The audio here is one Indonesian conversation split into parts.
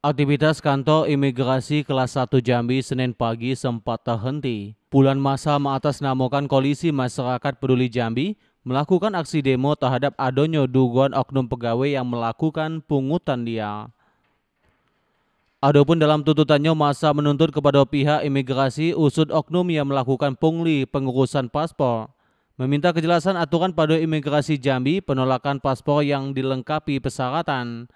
Aktivitas kantor imigrasi kelas 1 Jambi Senin pagi sempat terhenti. Puluhan masa mengatasnamakan koalisi masyarakat peduli Jambi melakukan aksi demo terhadap adonyo dugaan oknum pegawai yang melakukan pungutan dia. Adapun dalam tuntutannya masa menuntut kepada pihak imigrasi usut oknum yang melakukan pungli pengurusan paspor, meminta kejelasan aturan pada imigrasi Jambi penolakan paspor yang dilengkapi persyaratan,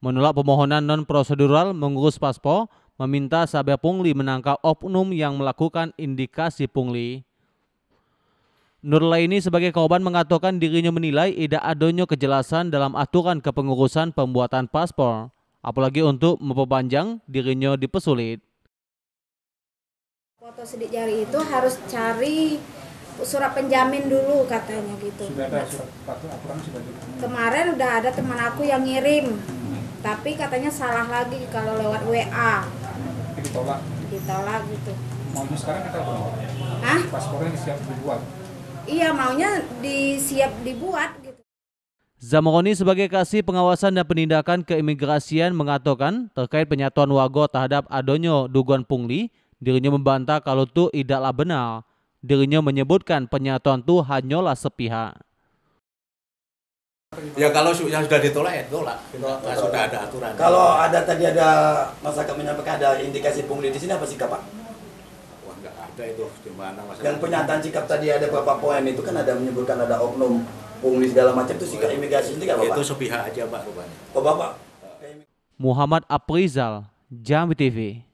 menolak pemohonan non prosedural mengurus paspor, meminta Sabia Pungli menangkap oknum yang melakukan indikasi Pungli. ini sebagai korban mengatakan dirinya menilai tidak adanya kejelasan dalam aturan kepengurusan pembuatan paspor, apalagi untuk memperpanjang dirinya dipersulit. Foto sidik jari itu harus cari surat penjamin dulu katanya gitu. Sudah ada surat aturan sudah Kemarin udah ada teman aku yang ngirim tapi katanya salah lagi kalau lewat WA ditolak ditolak gitu maunya sekarang kita bawa Hah? paspornya siap dibuat iya maunya disiap dibuat gitu Zamroni sebagai kasih pengawasan dan penindakan keimigrasian mengatakan terkait penyatuan Wago terhadap Adonyo Dugon Pungli, dirinya membantah kalau itu tidaklah benar. Dirinya menyebutkan penyatuan itu hanyalah sepihak. Ya kalau yang sudah ditolak ya ditolak. Nah, sudah ada aturan. Kalau ada tadi ada masyarakat menyampaikan ada indikasi pungli di sini apa sikap Pak? Wah nggak ada itu mana masyarakat. Dan pernyataan sikap tadi ada Bapak poin itu kan ada menyebutkan ada oknum pungli segala macam itu sikap imigrasi ini nggak Bapak? Itu sepihak aja Pak rupanya. Oh Bapak. Muhammad Aprizal, Jambi TV.